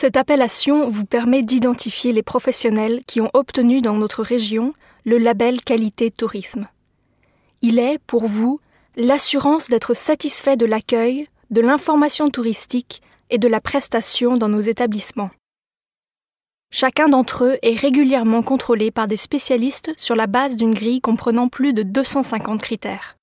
Cette appellation vous permet d'identifier les professionnels qui ont obtenu dans notre région le label qualité tourisme. Il est, pour vous, l'assurance d'être satisfait de l'accueil, de l'information touristique et de la prestation dans nos établissements. Chacun d'entre eux est régulièrement contrôlé par des spécialistes sur la base d'une grille comprenant plus de 250 critères.